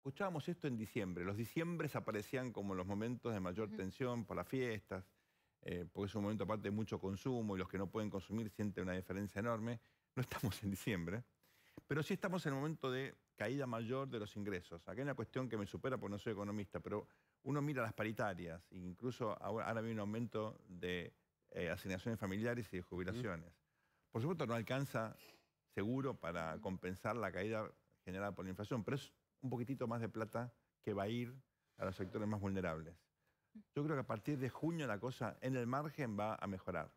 Escuchábamos esto en diciembre. Los diciembres aparecían como los momentos de mayor tensión por las fiestas, eh, porque es un momento aparte de mucho consumo y los que no pueden consumir sienten una diferencia enorme. No estamos en diciembre, pero sí estamos en el momento de caída mayor de los ingresos. Acá hay una cuestión que me supera porque no soy economista, pero uno mira las paritarias, e incluso ahora, ahora hay un aumento de eh, asignaciones familiares y de jubilaciones. Por supuesto no alcanza seguro para compensar la caída generada por la inflación, pero es un poquitito más de plata que va a ir a los sectores más vulnerables. Yo creo que a partir de junio la cosa en el margen va a mejorar.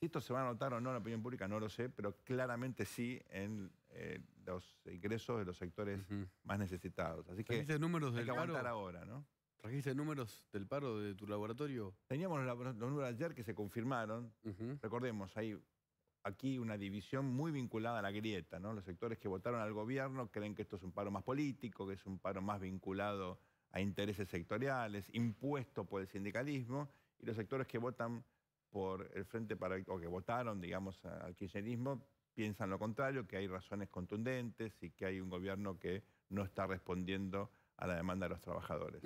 Si esto se va a notar o no en la opinión pública, no lo sé, pero claramente sí en eh, los ingresos de los sectores más necesitados. Así que hay números del que aguantar paro? ahora, ¿no? ¿Trajiste números del paro de tu laboratorio? Teníamos los, números ayer que se confirmaron. Recordemos, ahí aquí una división muy vinculada a la grieta. ¿no? Los sectores que votaron al gobierno creen que esto es un paro más político, que es un paro más vinculado a intereses sectoriales, impuesto por el sindicalismo, y los sectores que votan por el Frente para o que votaron, digamos, al kirchnerismo, piensan lo contrario, que hay razones contundentes y que hay un gobierno que no está respondiendo a la demanda de los trabajadores.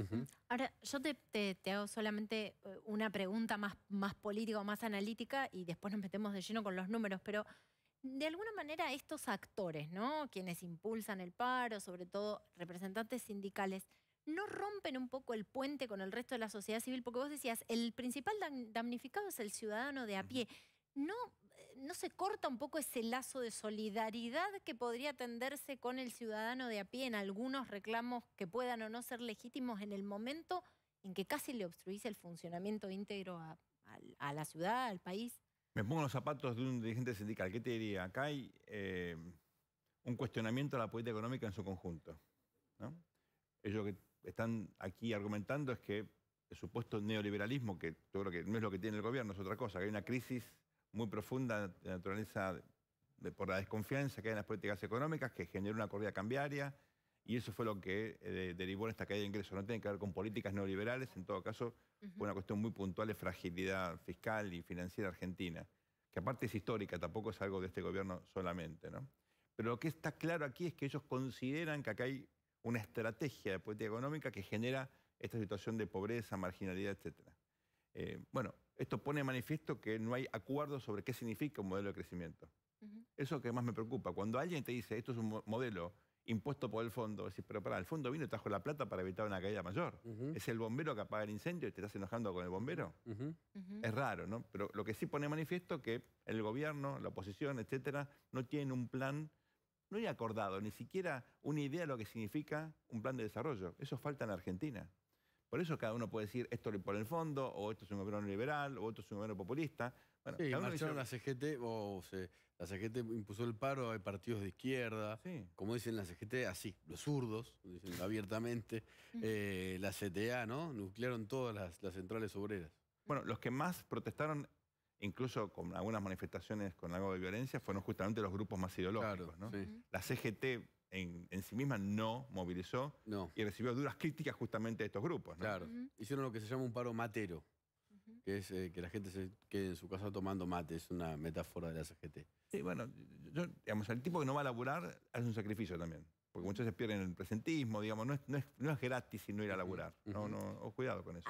Ahora, yo te, te, hago solamente eh, una pregunta más, más política o más analítica y después nos metemos de lleno con los números, pero de alguna manera estos actores, ¿no? quienes impulsan el paro, sobre todo representantes sindicales, ¿no rompen un poco el puente con el resto de la sociedad civil? Porque vos decías, el principal damnificado es el ciudadano de a pie. ¿No ¿no se corta un poco ese lazo de solidaridad que podría tenderse con el ciudadano de a pie en algunos reclamos que puedan o no ser legítimos en el momento en que casi le obstruís el funcionamiento íntegro a, la ciudad, al país? Me pongo los zapatos de un dirigente sindical. ¿Qué te diría? Acá hay eh, un cuestionamiento a la política económica en su conjunto. ¿no? Ellos que están aquí argumentando es que el supuesto neoliberalismo, que yo creo que no es lo que tiene el gobierno, es otra cosa, que hay una crisis muy profunda naturaleza por la desconfianza que hay en las políticas económicas, que generó una corrida cambiaria, y eso fue lo que eh, derivó en esta caída de ingresos. No tiene que ver con políticas neoliberales, en todo caso, fue una cuestión muy puntual de fragilidad fiscal y financiera argentina, que aparte es histórica, tampoco es algo de este gobierno solamente. ¿no? Pero lo que está claro aquí es que ellos consideran que acá hay una estrategia de política económica que genera esta situación de pobreza, marginalidad, etcétera. Eh, bueno, esto pone manifiesto que no hay acuerdo sobre qué significa un modelo de crecimiento. Eso que más me preocupa. Cuando alguien te dice, esto es un modelo impuesto por el fondo, decís, pero pará, el fondo vino y trajo la plata para evitar una caída mayor. Es el bombero que apaga el incendio y te estás enojando con el bombero. Es raro, ¿no? Pero lo que sí pone manifiesto que el gobierno, la oposición, etcétera, no tienen un plan, no hay acordado, ni siquiera una idea de lo que significa un plan de desarrollo. Eso falta en Argentina. Por eso cada uno puede decir esto por el fondo, o esto es un gobierno liberal, o esto es un gobierno populista. Bueno, la CGT, o eh, la CGT impuso el paro, hay partidos de izquierda, como dicen la CGT, así, los zurdos, abiertamente, eh, la CTA, ¿no? Nuclearon todas las, centrales obreras. Bueno, los que más protestaron, incluso con algunas manifestaciones con algo de violencia, fueron justamente los grupos más ideológicos, ¿no? La CGT en, sí misma no movilizó y recibió duras críticas justamente de estos grupos. Claro, hicieron lo que se llama un paro matero, que es eh, que la gente se quede en su casa tomando mate, es una metáfora de la CGT. Sí, bueno, digamos, el tipo que no va a laburar hace un sacrificio también, porque muchos se pierden el presentismo, digamos, no es, no es, no es gratis si no ir a laburar, no, no, cuidado con eso.